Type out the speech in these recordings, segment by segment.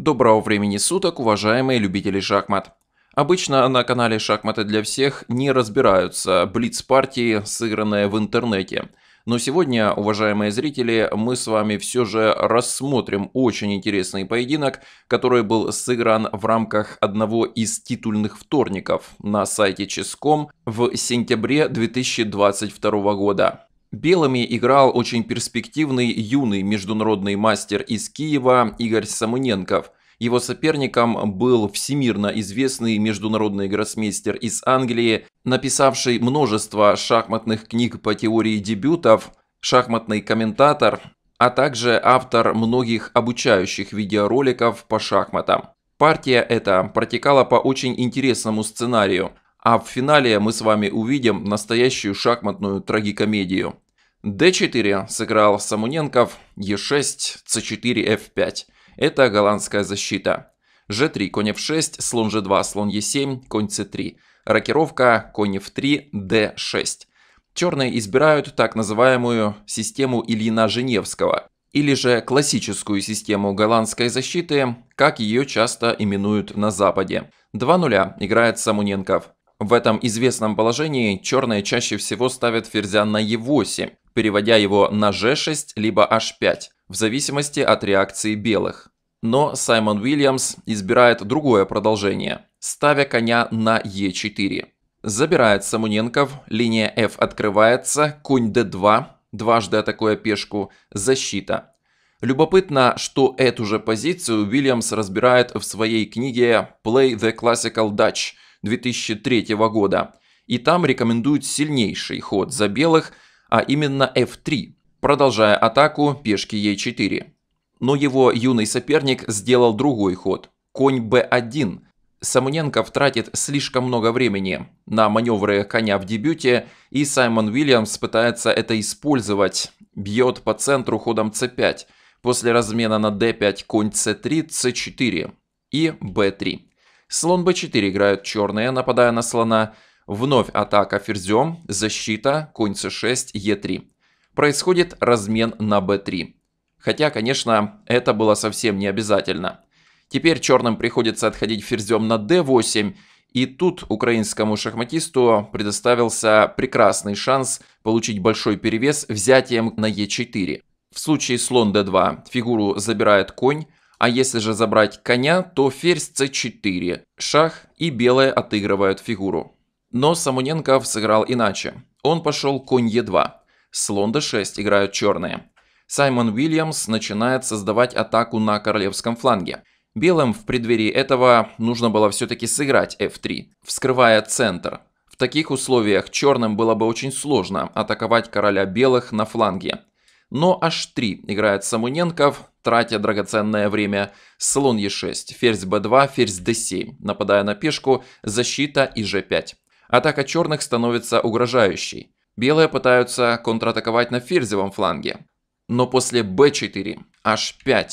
Доброго времени суток, уважаемые любители шахмат. Обычно на канале «Шахматы для всех» не разбираются блиц-партии, сыгранные в интернете. Но сегодня, уважаемые зрители, мы с вами все же рассмотрим очень интересный поединок, который был сыгран в рамках одного из титульных вторников на сайте Ческом в сентябре 2022 года. Белыми играл очень перспективный юный международный мастер из Киева Игорь Самоненков. Его соперником был всемирно известный международный гроссмейстер из Англии, написавший множество шахматных книг по теории дебютов, шахматный комментатор, а также автор многих обучающих видеороликов по шахматам. Партия эта протекала по очень интересному сценарию, а в финале мы с вами увидим настоящую шахматную трагикомедию d4 сыграл Самуненков, e6, c4, f5. Это голландская защита. g3, конь f6, слон g2, слон e7, конь c3. Рокировка конь f3, d6. Черные избирают так называемую систему Ильина Женевского, или же классическую систему голландской защиты, как ее часто именуют на Западе. 2-0 играет Самуненков. В этом известном положении черные чаще всего ставят ферзя на e8, переводя его на g6 либо h5, в зависимости от реакции белых. Но Саймон Уильямс избирает другое продолжение, ставя коня на e4. Забирает Самуненков, линия f открывается, конь d2, дважды атакуя пешку, защита. Любопытно, что эту же позицию Уильямс разбирает в своей книге «Play the Classical Dutch» 2003 года. И там рекомендует сильнейший ход за белых – а именно f3, продолжая атаку пешки e4. Но его юный соперник сделал другой ход – конь b1. Самоненков тратит слишком много времени на маневры коня в дебюте, и Саймон Уильямс пытается это использовать. Бьет по центру ходом c5, после размена на d5 конь c3, c4 и b3. Слон b4 играют черные, нападая на слона – Вновь атака ферзем, защита, конь c6, e3. Происходит размен на b3. Хотя, конечно, это было совсем не обязательно. Теперь черным приходится отходить ферзем на d8, и тут украинскому шахматисту предоставился прекрасный шанс получить большой перевес взятием на e4. В случае слон d2 фигуру забирает конь, а если же забрать коня, то ферзь c4, шах и белые отыгрывают фигуру. Но Самуненков сыграл иначе. Он пошел конь Е2. Слон d6 играют черные. Саймон Уильямс начинает создавать атаку на королевском фланге. Белым в преддверии этого нужно было все-таки сыграть f3, вскрывая центр. В таких условиях черным было бы очень сложно атаковать короля белых на фланге. Но h3 играет Самуненков, тратя драгоценное время. Слон e6, ферзь b2, ферзь d7, нападая на пешку, защита и g5 атака черных становится угрожающей. Белые пытаются контратаковать на ферзевом фланге. Но после b4, h5,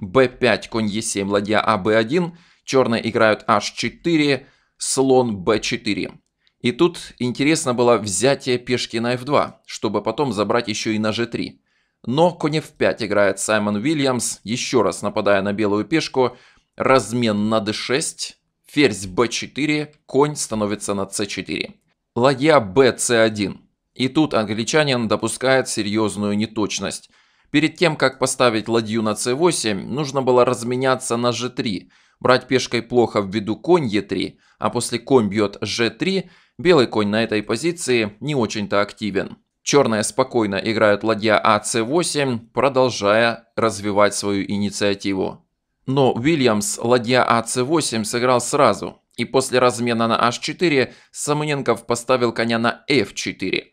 b5, конь e7, ладья а, 1 черные играют h4, слон b4. И тут интересно было взятие пешки на f2, чтобы потом забрать еще и на g3. Но конь f5 играет Саймон Уильямс, еще раз нападая на белую пешку, размен на d6, ферзь b4, конь становится на c4. Ладья b c1. И тут англичанин допускает серьезную неточность. Перед тем, как поставить ладью на c8, нужно было разменяться на g3. Брать пешкой плохо ввиду конь e3, а после конь бьет g3, белый конь на этой позиции не очень-то активен. Черная спокойно играет ладья АС8, продолжая развивать свою инициативу но Уильямс ладья АЦ8 сыграл сразу, и после размена на H4 Самоненков поставил коня на F4.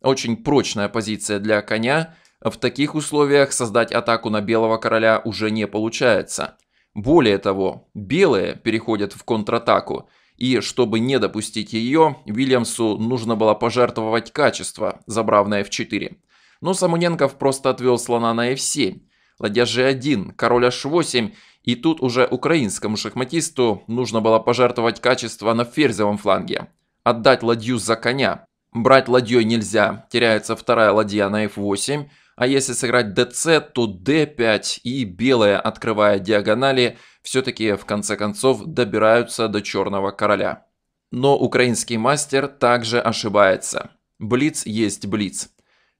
Очень прочная позиция для коня, в таких условиях создать атаку на белого короля уже не получается. Более того, белые переходят в контратаку, и чтобы не допустить ее, Вильямсу нужно было пожертвовать качество, забрав на f4. Но Самоненков просто отвел слона на f7, ладья g1, король h8, и тут уже украинскому шахматисту нужно было пожертвовать качество на ферзевом фланге. Отдать ладью за коня. Брать ладьей нельзя, теряется вторая ладья на f8, а если сыграть dc, то d5 и белые, открывая диагонали, все-таки в конце концов добираются до черного короля. Но украинский мастер также ошибается. Блиц есть блиц.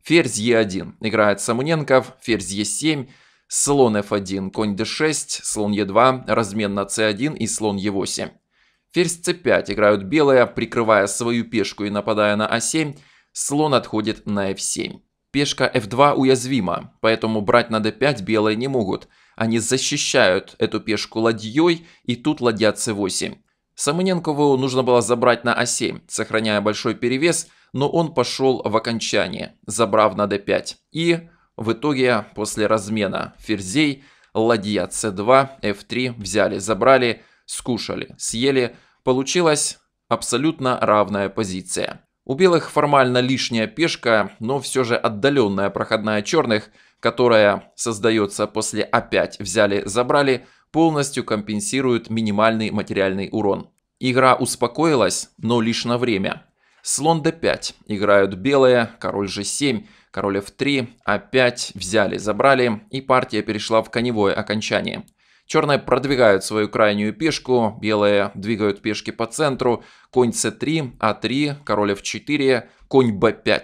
Ферзь e 1 играет Самуненков, ферзь e 7 слон f1, конь d6, слон e2, размен на c1 и слон e8. Ферзь c5 играют белые, прикрывая свою пешку и нападая на a7, а слон отходит на f7. Пешка f2 уязвима, поэтому брать на d5 белые не могут. Они защищают эту пешку ладьей, и тут ладья c8. Самоненкову нужно было забрать на а7, сохраняя большой перевес, но он пошел в окончание, забрав на d5. И в итоге, после размена ферзей, ладья c2, f3 взяли, забрали, скушали, съели. Получилась абсолютно равная позиция. У белых формально лишняя пешка, но все же отдаленная проходная черных, которая создается после опять а взяли-забрали, полностью компенсирует минимальный материальный урон. Игра успокоилась, но лишь на время. Слон d5. Играют белые, король g7, король f3, a5, а взяли, забрали, и партия перешла в коневое окончание. Черные продвигают свою крайнюю пешку, белые двигают пешки по центру, конь c3, a3, а король f4, конь b5.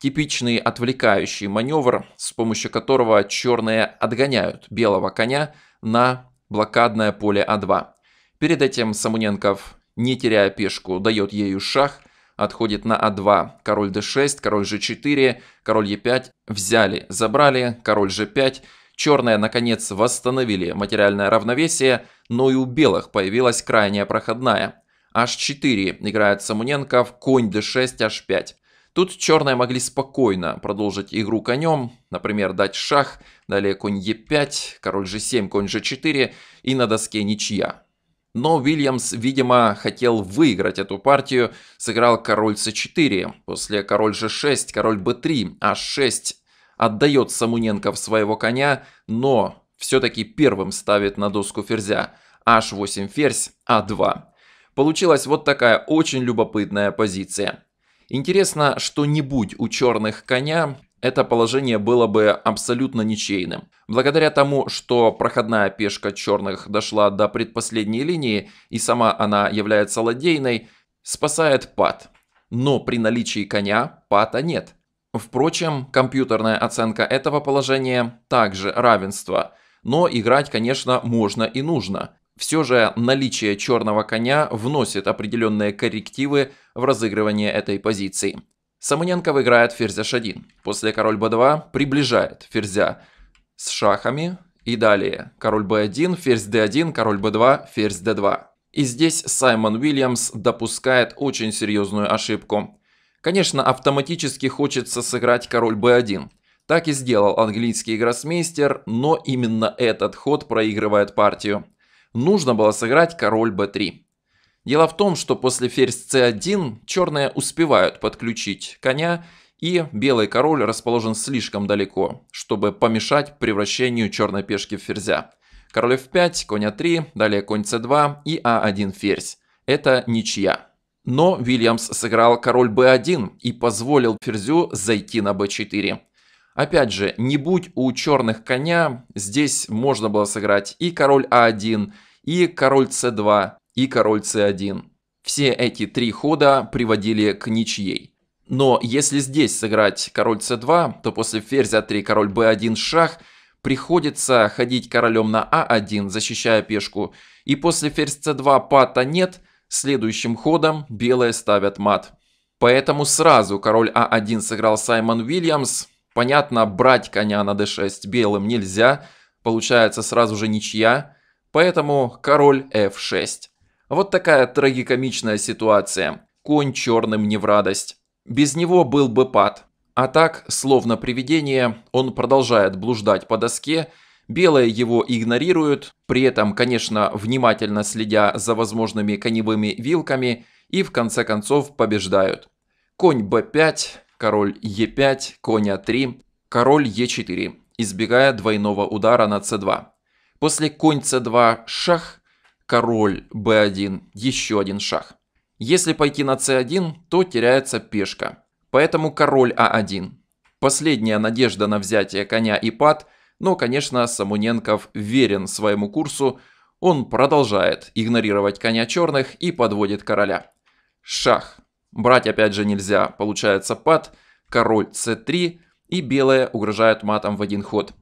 Типичный отвлекающий маневр, с помощью которого черные отгоняют белого коня на блокадное поле а2. Перед этим Самуненков, не теряя пешку, дает ею шах – отходит на А2, король d6, король g4, король е 5 взяли, забрали, король g5, черные наконец восстановили материальное равновесие, но и у белых появилась крайняя проходная. h4 играет Самуненков, конь d6, h5. Тут черные могли спокойно продолжить игру конем, например, дать шах, далее конь e5, король g7, конь g4 и на доске ничья. Но Уильямс, видимо, хотел выиграть эту партию, сыграл король c4, после король g6, король b3, h6, а отдает в своего коня, но все-таки первым ставит на доску ферзя h8 ферзь, a2. А Получилась вот такая очень любопытная позиция. Интересно, что не будь у черных коня, это положение было бы абсолютно ничейным. Благодаря тому, что проходная пешка черных дошла до предпоследней линии, и сама она является ладейной, спасает пат. Но при наличии коня пата нет. Впрочем, компьютерная оценка этого положения также равенство. Но играть, конечно, можно и нужно. Все же наличие черного коня вносит определенные коррективы в разыгрывание этой позиции. Самоненко выиграет ферзь h1. После король b2 приближает ферзя с шахами. И далее король b1, ферзь d1, король b2, ферзь d2. И здесь Саймон Уильямс допускает очень серьезную ошибку. Конечно, автоматически хочется сыграть король b1. Так и сделал английский гроссмейстер, но именно этот ход проигрывает партию. Нужно было сыграть король b3. Дело в том, что после ферзь c1 черные успевают подключить коня, и белый король расположен слишком далеко, чтобы помешать превращению черной пешки в ферзя. Король f5, конь a3, а далее конь c2 и a1 а ферзь. Это ничья. Но Вильямс сыграл король b1 и позволил ферзю зайти на b4. Опять же, не будь у черных коня, здесь можно было сыграть и король а1, и король c2, и король c1. Все эти три хода приводили к ничьей. Но если здесь сыграть король c2, то после ферзя 3 король b1 шах приходится ходить королем на a а 1 защищая пешку, и после ферзь c2 пата нет, следующим ходом белые ставят мат. Поэтому сразу король a а 1 сыграл Саймон Уильямс. Понятно, брать коня на d6 белым нельзя, получается сразу же ничья, поэтому король f6. Вот такая трагикомичная ситуация. Конь черным не в радость. Без него был бы пад. А так, словно привидение, он продолжает блуждать по доске, белые его игнорируют, при этом, конечно, внимательно следя за возможными коневыми вилками и в конце концов побеждают. Конь b5, король e5, конь a3, а король e4, избегая двойного удара на c2. После конь c2 шах, король b1, еще один шах. Если пойти на c1, то теряется пешка. Поэтому король а1. Последняя надежда на взятие коня и пад, но, конечно, Самуненков верен своему курсу, он продолжает игнорировать коня черных и подводит короля. Шах. Брать опять же нельзя, получается пад, король c3 и белые угрожают матом в один ход.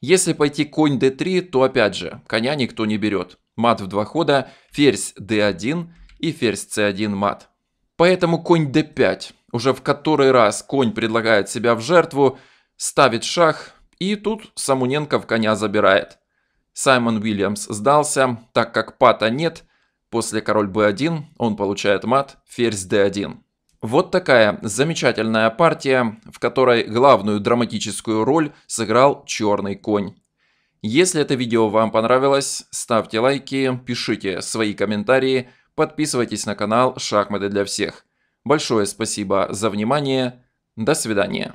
Если пойти конь d3, то опять же, коня никто не берет мат в два хода, ферзь d1 и ферзь c1 мат. Поэтому конь d5. Уже в который раз конь предлагает себя в жертву, ставит шах, и тут Самуненков коня забирает. Саймон Уильямс сдался, так как пата нет. После король b1 он получает мат, ферзь d1. Вот такая замечательная партия, в которой главную драматическую роль сыграл черный конь. Если это видео вам понравилось, ставьте лайки, пишите свои комментарии, подписывайтесь на канал «Шахматы для всех». Большое спасибо за внимание. До свидания.